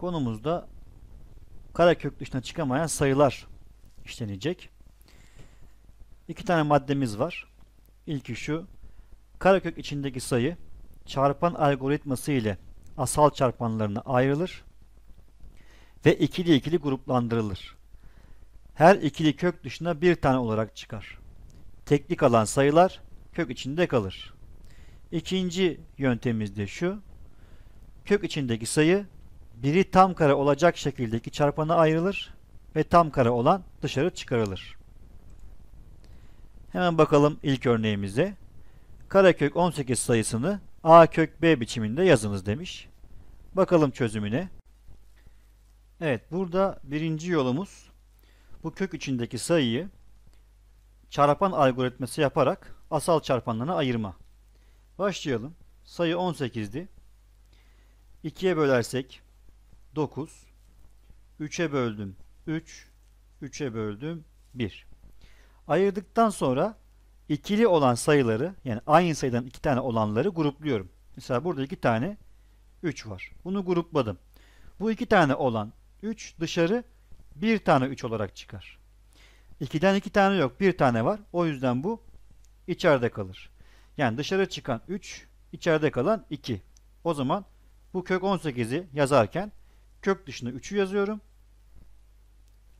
Konumuzda kara kök dışına çıkamayan sayılar işlenecek. İki tane maddemiz var. İlki şu. kara kök içindeki sayı çarpan algoritması ile asal çarpanlarına ayrılır ve ikili ikili gruplandırılır. Her ikili kök dışına bir tane olarak çıkar. Teknik alan sayılar kök içinde kalır. İkinci yöntemimiz de şu. Kök içindeki sayı biri tam kare olacak şekildeki çarpana ayrılır ve tam kare olan dışarı çıkarılır. Hemen bakalım ilk örneğimize. Karekök 18 sayısını a kök b biçiminde yazınız demiş. Bakalım çözümüne. Evet burada birinci yolumuz bu kök içindeki sayıyı çarpan algoritması yaparak asal çarpanlarına ayırma. Başlayalım. Sayı 18'di. 2'ye bölersek 9. 3'e böldüm 3. 3'e böldüm 1. Ayırdıktan sonra ikili olan sayıları yani aynı sayıdan iki tane olanları grupluyorum. Mesela burada iki tane 3 var. Bunu grupladım. Bu iki tane olan 3 dışarı bir tane 3 olarak çıkar. 2'den 2 tane yok. bir tane var. O yüzden bu içeride kalır. Yani dışarı çıkan 3, içeride kalan 2. O zaman bu kök 18'i yazarken Kök dışında 3'ü yazıyorum.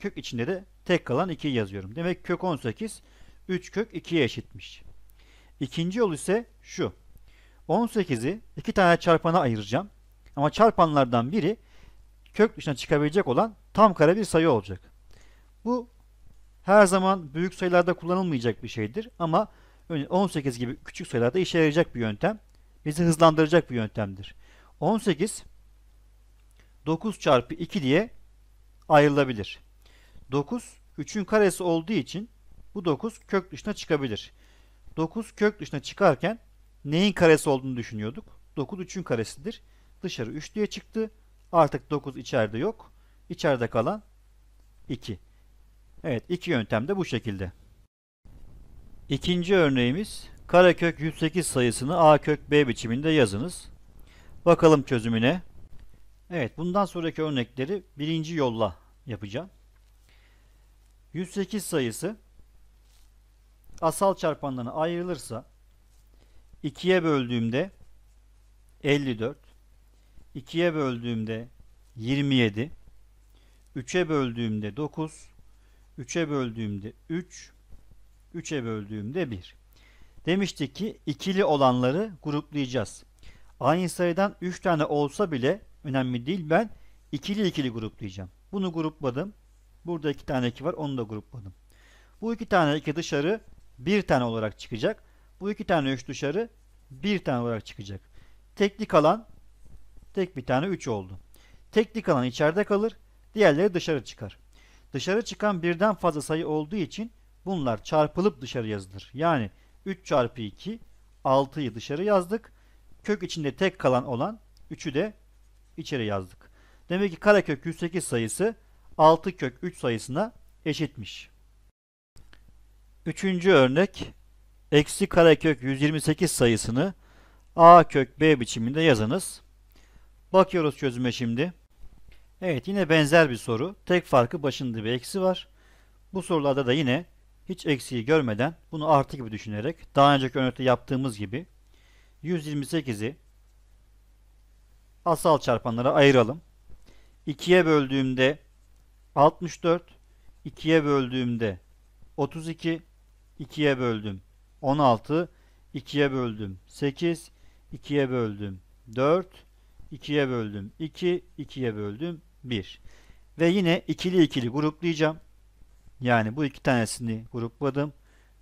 Kök içinde de tek kalan 2'yi yazıyorum. Demek kök 18 3 kök 2'ye eşitmiş. İkinci yol ise şu. 18'i iki tane çarpana ayıracağım. Ama çarpanlardan biri kök dışına çıkabilecek olan tam kare bir sayı olacak. Bu her zaman büyük sayılarda kullanılmayacak bir şeydir ama 18 gibi küçük sayılarda işe yarayacak bir yöntem. Bizi hızlandıracak bir yöntemdir. 18 9 çarpı 2 diye ayrılabilir. 9 3'ün karesi olduğu için bu 9 kök dışına çıkabilir. 9 kök dışına çıkarken neyin karesi olduğunu düşünüyorduk. 9 3'ün karesidir. Dışarı 3 diye çıktı. Artık 9 içeride yok. İçeride kalan 2. Evet iki yöntem de bu şekilde. İkinci örneğimiz karekök 108 sayısını a kök b biçiminde yazınız. Bakalım çözümüne. Evet bundan sonraki örnekleri birinci yolla yapacağım. 108 sayısı asal çarpanlarına ayrılırsa 2'ye böldüğümde 54 2'ye böldüğümde 27 3'e böldüğümde 9 3'e böldüğümde 3 3'e böldüğümde 1 demiştik ki ikili olanları gruplayacağız. Aynı sayıdan 3 tane olsa bile Önemli değil. Ben ikili ikili gruplayacağım. Bunu grupladım. Burada iki tane iki var. Onu da grupladım. Bu iki tane iki dışarı bir tane olarak çıkacak. Bu iki tane üç dışarı bir tane olarak çıkacak. Teknik alan tek bir tane üç oldu. Teknik alan içeride kalır. Diğerleri dışarı çıkar. Dışarı çıkan birden fazla sayı olduğu için bunlar çarpılıp dışarı yazılır. Yani 3 çarpı 2 6'yı dışarı yazdık. Kök içinde tek kalan olan 3'ü de içeri yazdık. Demek ki karekök 108 sayısı 6 kök 3 sayısına eşitmiş. Üçüncü örnek eksi karekök 128 sayısını a kök b biçiminde yazınız. Bakıyoruz çözüme şimdi. Evet yine benzer bir soru. Tek farkı başında bir eksi var. Bu sorularda da yine hiç eksiği görmeden bunu artı gibi düşünerek daha önceki örnekte yaptığımız gibi 128'i asal çarpanlara ayıralım. 2'ye böldüğümde 64, 2'ye böldüğümde 32, 2'ye böldüm 16, 2'ye böldüm 8, 2'ye böldüm 4, 2'ye böldüm 2, 2'ye böldüm 1. Ve yine ikili ikili gruplayacağım. Yani bu iki tanesini grupladım.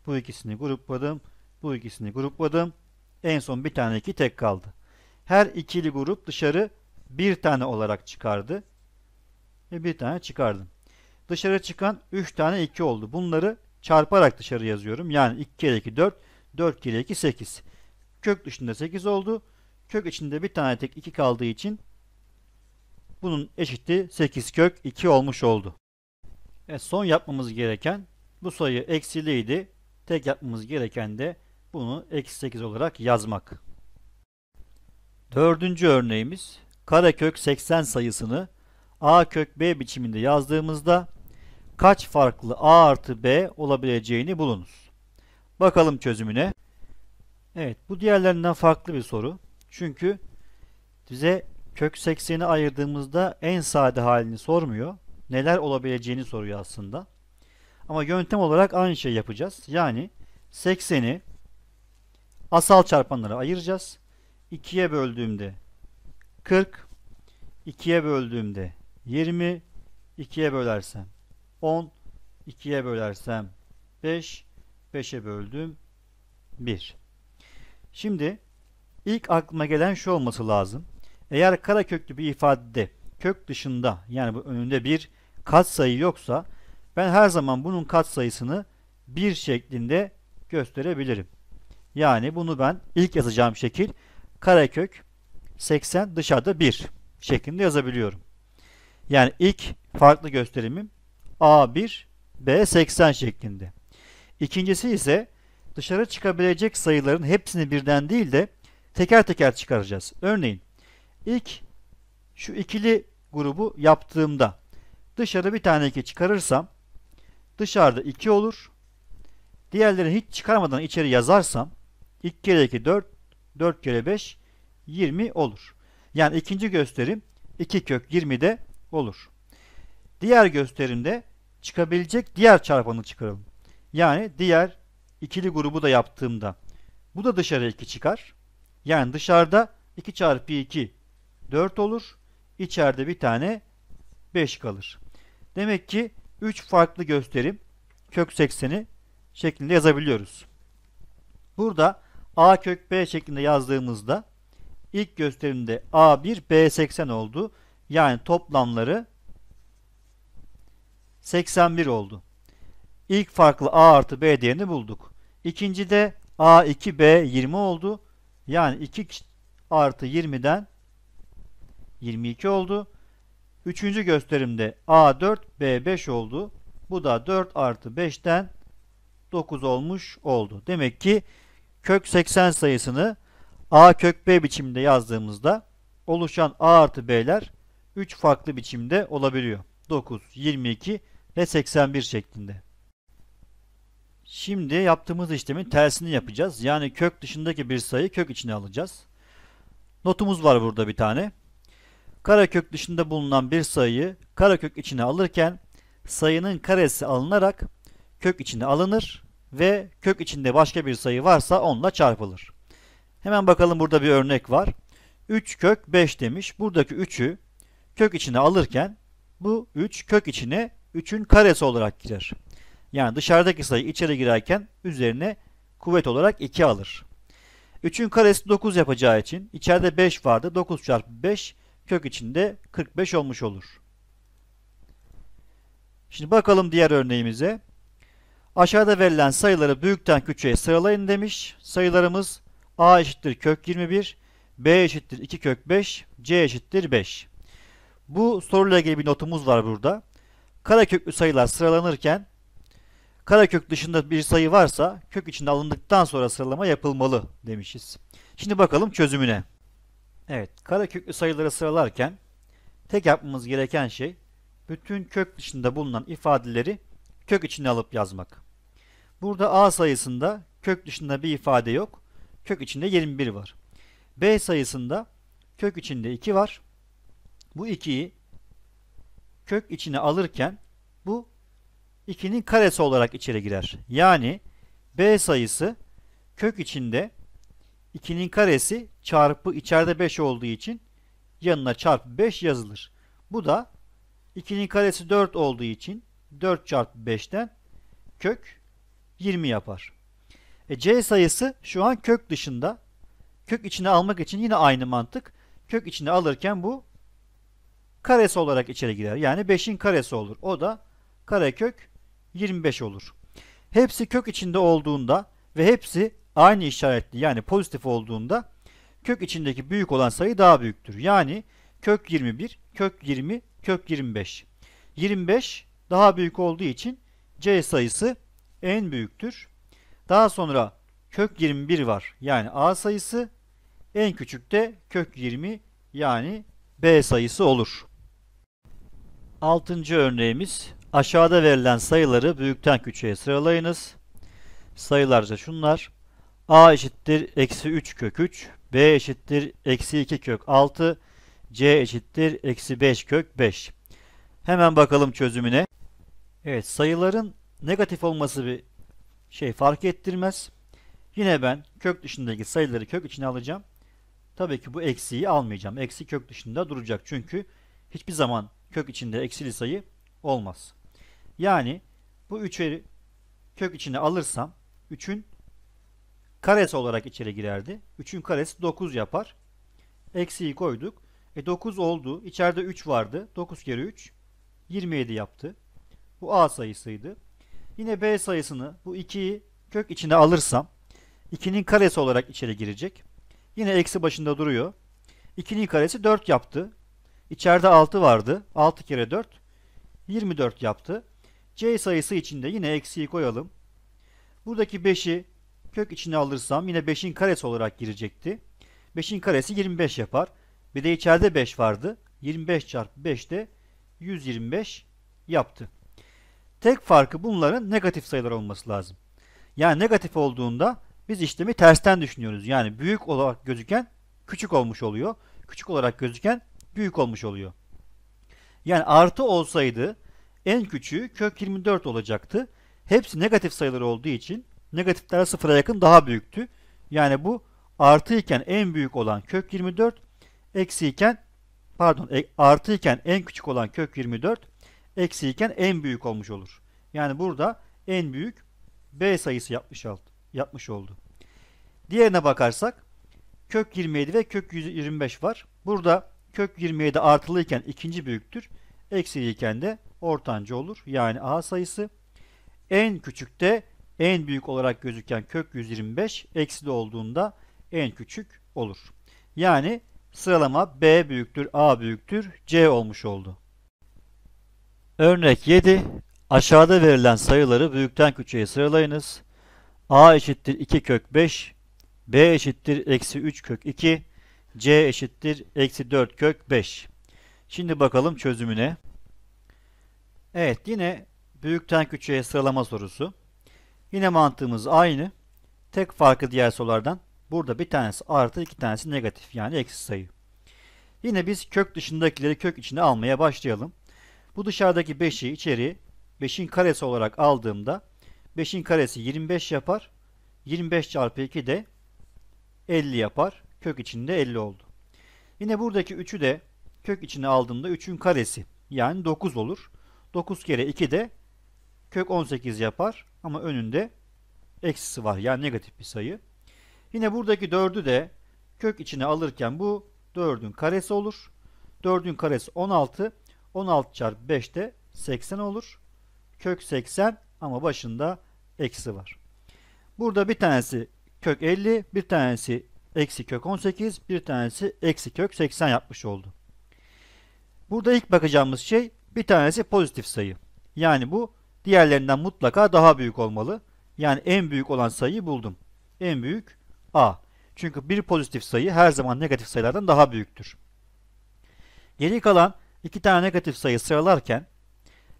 Bu ikisini grupladım. Bu ikisini grupladım. En son bir tane iki tek kaldı her ikili grup dışarı bir tane olarak çıkardı. Ve bir tane çıkardım. Dışarı çıkan 3 tane 2 oldu. Bunları çarparak dışarı yazıyorum. Yani 2 kere 2 4, 4 kere 2 8. Kök dışında 8 oldu. Kök içinde bir tane tek 2 kaldığı için bunun eşitti 8 kök 2 olmuş oldu. Evet, son yapmamız gereken bu sayı eksiliydi. Tek yapmamız gereken de bunu eksi 8 olarak yazmak. Dördüncü örneğimiz karekök 80 sayısını a kök b biçiminde yazdığımızda kaç farklı a artı b olabileceğini bulunuz. Bakalım çözümüne. Evet bu diğerlerinden farklı bir soru. Çünkü bize kök 80'i ayırdığımızda en sade halini sormuyor. Neler olabileceğini soruyor aslında. Ama yöntem olarak aynı şey yapacağız. Yani 80'i asal çarpanlara ayıracağız. 2'ye böldüğümde 40, 2'ye böldüğümde 20, 2'ye bölersem 10, 2'ye bölersem 5, 5'e böldüm 1. Şimdi ilk aklıma gelen şu olması lazım. Eğer kara köklü bir ifadede kök dışında yani bu önünde bir katsayı yoksa ben her zaman bunun katsayısını 1 şeklinde gösterebilirim. Yani bunu ben ilk yazacağım şekil karekök 80 dışarıda 1 şeklinde yazabiliyorum. Yani ilk farklı gösterimim A1, B80 şeklinde. İkincisi ise dışarı çıkabilecek sayıların hepsini birden değil de teker teker çıkaracağız. Örneğin ilk şu ikili grubu yaptığımda dışarı bir tane 2 çıkarırsam dışarıda 2 olur. Diğerlerini hiç çıkarmadan içeri yazarsam 2 kere 2 4 4 kere 5 20 olur. Yani ikinci gösterim 2 kök de olur. Diğer gösterimde çıkabilecek diğer çarpanı çıkaralım. Yani diğer ikili grubu da yaptığımda bu da dışarı 2 çıkar. Yani dışarıda 2 çarpı 2 4 olur. İçeride bir tane 5 kalır. Demek ki 3 farklı gösterim kök 80'i şeklinde yazabiliyoruz. Burada A kök B şeklinde yazdığımızda ilk gösterimde A1 B80 oldu. Yani toplamları 81 oldu. İlk farklı A artı B değerini bulduk. İkinci de A2 B 20 oldu. Yani 2 artı 20'den 22 oldu. Üçüncü gösterimde A4 B5 oldu. Bu da 4 artı 5'ten 9 olmuş oldu. Demek ki kök 80 sayısını a kök b biçiminde yazdığımızda oluşan a artı b'ler 3 farklı biçimde olabiliyor. 9, 22 ve 81 şeklinde. Şimdi yaptığımız işlemin tersini yapacağız. Yani kök dışındaki bir sayı kök içine alacağız. Notumuz var burada bir tane. Karakök dışında bulunan bir sayıyı karakök içine alırken sayının karesi alınarak kök içine alınır ve kök içinde başka bir sayı varsa onunla çarpılır. Hemen bakalım burada bir örnek var. 3 kök 5 demiş. Buradaki 3'ü kök içine alırken bu 3 kök içine 3'ün karesi olarak girer. Yani dışarıdaki sayı içeri girerken üzerine kuvvet olarak 2 alır. 3'ün karesi 9 yapacağı için içeride 5 vardı. 9 çarpı 5 kök içinde 45 olmuş olur. Şimdi bakalım diğer örneğimize. Aşağıda verilen sayıları büyükten küçüğe sıralayın demiş. Sayılarımız A eşittir kök 21, B eşittir 2 kök 5, C eşittir 5. Bu soruyla ilgili bir notumuz var burada. Kareköklü sayılar sıralanırken karekök dışında bir sayı varsa kök içinde alındıktan sonra sıralama yapılmalı demişiz. Şimdi bakalım çözümüne. Evet, kareköklü sayıları sıralarken tek yapmamız gereken şey bütün kök dışında bulunan ifadeleri kök içine alıp yazmak. Burada A sayısında kök dışında bir ifade yok. Kök içinde 21 var. B sayısında kök içinde 2 var. Bu 2'yi kök içine alırken bu 2'nin karesi olarak içeri girer. Yani B sayısı kök içinde 2'nin karesi çarpı içeride 5 olduğu için yanına çarpı 5 yazılır. Bu da 2'nin karesi 4 olduğu için 4 çarpı 5'ten kök 20 yapar. E, C sayısı şu an kök dışında. Kök içine almak için yine aynı mantık. Kök içine alırken bu karesi olarak içeri girer. Yani 5'in karesi olur. O da karekök 25 olur. Hepsi kök içinde olduğunda ve hepsi aynı işaretli yani pozitif olduğunda kök içindeki büyük olan sayı daha büyüktür. Yani kök 21, kök 20, kök 25. 25 daha büyük olduğu için C sayısı en büyüktür. Daha sonra kök 21 var. Yani A sayısı. En küçük de kök 20 yani B sayısı olur. Altıncı örneğimiz aşağıda verilen sayıları büyükten küçüğe sıralayınız. Sayılarca şunlar. A eşittir eksi 3 kök 3. B eşittir eksi 2 kök 6. C eşittir eksi 5 kök 5. Hemen bakalım çözümüne. Evet sayıların negatif olması bir şey fark ettirmez. Yine ben kök dışındaki sayıları kök içine alacağım. Tabii ki bu eksiği almayacağım. Eksi kök dışında duracak. Çünkü hiçbir zaman kök içinde eksili sayı olmaz. Yani bu 3'ü kök içine alırsam 3'ün karesi olarak içeri girerdi. 3'ün karesi 9 yapar. Eksiyi koyduk. E 9 oldu. İçeride 3 vardı. 9 kere 3 27 yaptı. Bu A sayısıydı. Yine B sayısını bu 2'yi kök içinde alırsam 2'nin karesi olarak içeri girecek. Yine eksi başında duruyor. 2'nin karesi 4 yaptı. İçeride 6 vardı. 6 kere 4 24 yaptı. C sayısı içinde yine eksiyi koyalım. Buradaki 5'i kök içine alırsam yine 5'in karesi olarak girecekti. 5'in karesi 25 yapar. Bir de içeride 5 vardı. 25 çarpı 5 de 125 yaptı. Tek farkı bunların negatif sayılar olması lazım. Yani negatif olduğunda biz işlemi tersten düşünüyoruz. Yani büyük olarak gözüken küçük olmuş oluyor. Küçük olarak gözüken büyük olmuş oluyor. Yani artı olsaydı en küçüğü kök 24 olacaktı. Hepsi negatif sayılar olduğu için negatifler sıfıra yakın daha büyüktü. Yani bu artı iken en büyük olan kök 24, eksi iken pardon e, artı iken en küçük olan kök 24, eksiyken en büyük olmuş olur. Yani burada en büyük B sayısı yapmış, yapmış oldu. Diğerine bakarsak kök 27 ve kök 125 var. Burada kök 27 artılıyken ikinci büyüktür. Eksiyken de ortanca olur. Yani A sayısı. En küçükte en büyük olarak gözüken kök 125 eksi de olduğunda en küçük olur. Yani sıralama B büyüktür, A büyüktür, C olmuş oldu. Örnek 7. Aşağıda verilen sayıları büyükten küçüğe sıralayınız. A eşittir 2 kök 5, B eşittir eksi 3 kök 2, C eşittir eksi 4 kök 5. Şimdi bakalım çözümüne. Evet yine büyükten küçüğe sıralama sorusu. Yine mantığımız aynı. Tek farkı diğer sorulardan burada bir tanesi artı iki tanesi negatif yani eksi sayı. Yine biz kök dışındakileri kök içine almaya başlayalım. Bu dışarıdaki 5'i içeri 5'in karesi olarak aldığımda 5'in karesi 25 yapar. 25 çarpı 2 de 50 yapar. Kök içinde 50 oldu. Yine buradaki 3'ü de kök içine aldığımda 3'ün karesi yani 9 olur. 9 kere 2 de kök 18 yapar ama önünde eksisi var yani negatif bir sayı. Yine buradaki 4'ü de kök içine alırken bu 4'ün karesi olur. 4'ün karesi 16. 16 çarpı 5 de 80 olur. Kök 80 ama başında eksi var. Burada bir tanesi kök 50, bir tanesi eksi kök 18, bir tanesi eksi kök 80 yapmış oldu. Burada ilk bakacağımız şey bir tanesi pozitif sayı. Yani bu diğerlerinden mutlaka daha büyük olmalı. Yani en büyük olan sayıyı buldum. En büyük A. Çünkü bir pozitif sayı her zaman negatif sayılardan daha büyüktür. Geri kalan iki tane negatif sayı sıralarken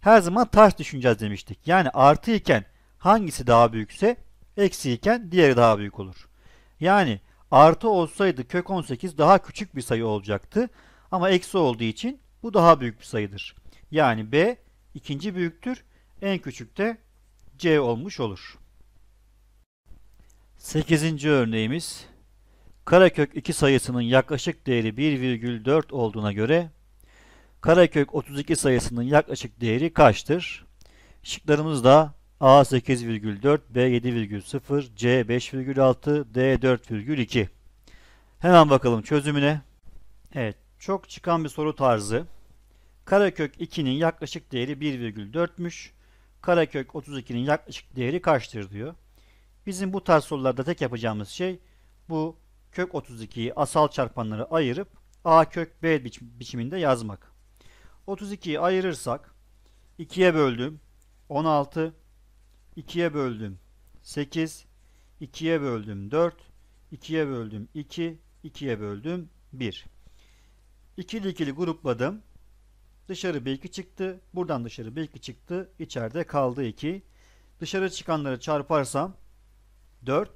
her zaman ters düşüneceğiz demiştik. Yani artı iken hangisi daha büyükse eksi iken diğeri daha büyük olur. Yani artı olsaydı kök 18 daha küçük bir sayı olacaktı. Ama eksi olduğu için bu daha büyük bir sayıdır. Yani B ikinci büyüktür. En küçük de C olmuş olur. 8. örneğimiz karekök 2 sayısının yaklaşık değeri 1,4 olduğuna göre Karekök 32 sayısının yaklaşık değeri kaçtır? Şıklarımız da A 8,4, B 7,0, C 5,6, D 4,2. Hemen bakalım çözümüne. Evet, çok çıkan bir soru tarzı. Karekök 2'nin yaklaşık değeri 1,4'müş. Karekök 32'nin yaklaşık değeri kaçtır diyor. Bizim bu tarz sorularda tek yapacağımız şey bu kök 32'yi asal çarpanları ayırıp A kök B biçiminde yazmak. 32'yi ayırırsak 2'ye böldüm 16 2'ye böldüm 8 2'ye böldüm 4 2'ye böldüm 2 2'ye böldüm 1 İkili ikili grupladım. Dışarı bir 2 çıktı. Buradan dışarı bir 2 çıktı. içeride kaldı 2. Dışarı çıkanları çarparsam 4.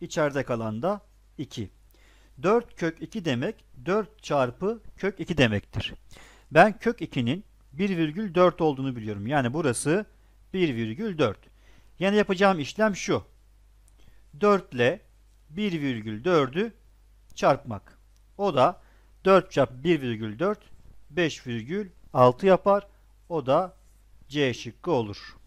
içeride kalan da 2. 4 kök 2 demek 4 çarpı kök 2 demektir. Ben kök 2'nin 1,4 olduğunu biliyorum. Yani burası 1,4. Yani yapacağım işlem şu. 4 ile 1,4'ü çarpmak. O da 4 çarp 1,4 5,6 yapar. O da C şıkkı olur.